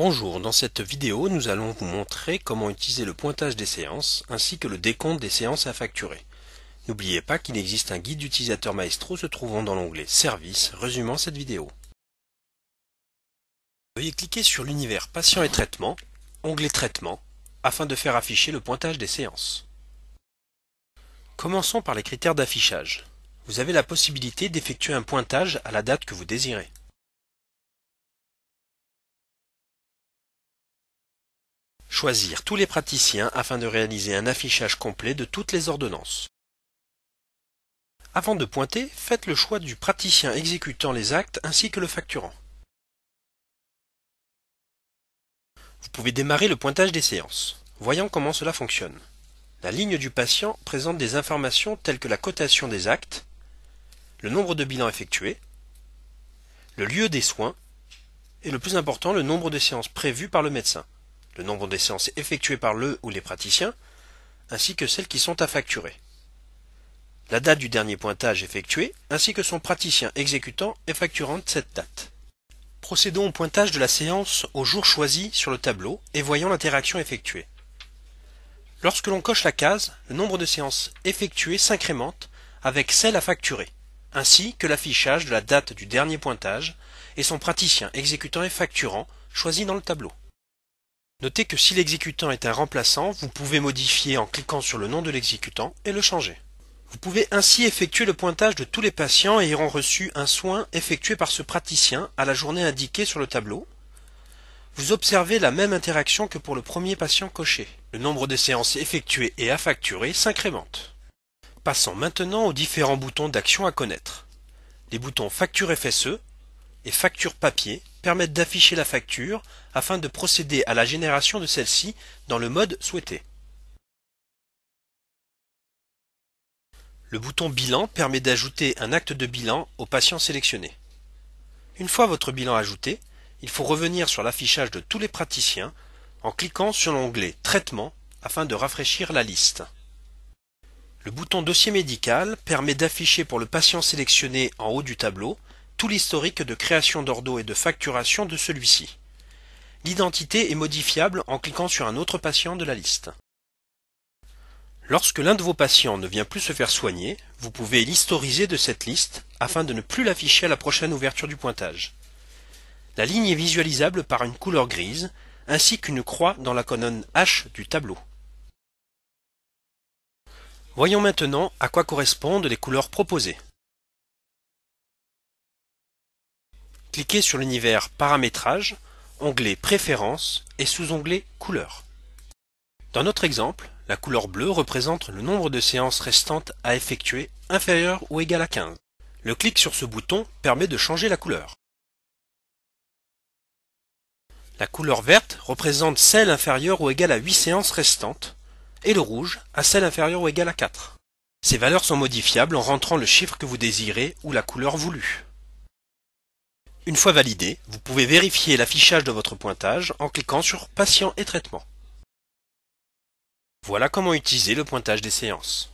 Bonjour, dans cette vidéo nous allons vous montrer comment utiliser le pointage des séances ainsi que le décompte des séances à facturer. N'oubliez pas qu'il existe un guide utilisateur Maestro se trouvant dans l'onglet Services résumant cette vidéo. Veuillez cliquer sur l'univers Patient et Traitement, onglet Traitement, afin de faire afficher le pointage des séances. Commençons par les critères d'affichage. Vous avez la possibilité d'effectuer un pointage à la date que vous désirez. Choisir tous les praticiens afin de réaliser un affichage complet de toutes les ordonnances. Avant de pointer, faites le choix du praticien exécutant les actes ainsi que le facturant. Vous pouvez démarrer le pointage des séances. Voyons comment cela fonctionne. La ligne du patient présente des informations telles que la cotation des actes, le nombre de bilans effectués, le lieu des soins et le plus important, le nombre de séances prévues par le médecin le nombre des séances effectuées par le ou les praticiens, ainsi que celles qui sont à facturer. La date du dernier pointage effectué, ainsi que son praticien exécutant et facturant de cette date. Procédons au pointage de la séance au jour choisi sur le tableau et voyons l'interaction effectuée. Lorsque l'on coche la case, le nombre de séances effectuées s'incrémente avec celle à facturer, ainsi que l'affichage de la date du dernier pointage et son praticien exécutant et facturant choisi dans le tableau. Notez que si l'exécutant est un remplaçant, vous pouvez modifier en cliquant sur le nom de l'exécutant et le changer. Vous pouvez ainsi effectuer le pointage de tous les patients ayant reçu un soin effectué par ce praticien à la journée indiquée sur le tableau. Vous observez la même interaction que pour le premier patient coché. Le nombre des séances effectuées et à facturer s'incrémente. Passons maintenant aux différents boutons d'action à connaître. Les boutons Facture FSE et Facture papier permettent d'afficher la facture afin de procéder à la génération de celle-ci dans le mode souhaité. Le bouton Bilan permet d'ajouter un acte de bilan au patient sélectionné. Une fois votre bilan ajouté, il faut revenir sur l'affichage de tous les praticiens en cliquant sur l'onglet Traitement afin de rafraîchir la liste. Le bouton Dossier médical permet d'afficher pour le patient sélectionné en haut du tableau tout l'historique de création d'Ordo et de facturation de celui-ci. L'identité est modifiable en cliquant sur un autre patient de la liste. Lorsque l'un de vos patients ne vient plus se faire soigner, vous pouvez l'historiser de cette liste afin de ne plus l'afficher à la prochaine ouverture du pointage. La ligne est visualisable par une couleur grise, ainsi qu'une croix dans la colonne H du tableau. Voyons maintenant à quoi correspondent les couleurs proposées. Cliquez sur l'univers Paramétrage, onglet Préférences et sous-onglet Couleurs. Dans notre exemple, la couleur bleue représente le nombre de séances restantes à effectuer inférieure ou égal à 15. Le clic sur ce bouton permet de changer la couleur. La couleur verte représente celle inférieure ou égale à 8 séances restantes et le rouge à celle inférieure ou égale à 4. Ces valeurs sont modifiables en rentrant le chiffre que vous désirez ou la couleur voulue. Une fois validé, vous pouvez vérifier l'affichage de votre pointage en cliquant sur Patient et traitement. Voilà comment utiliser le pointage des séances.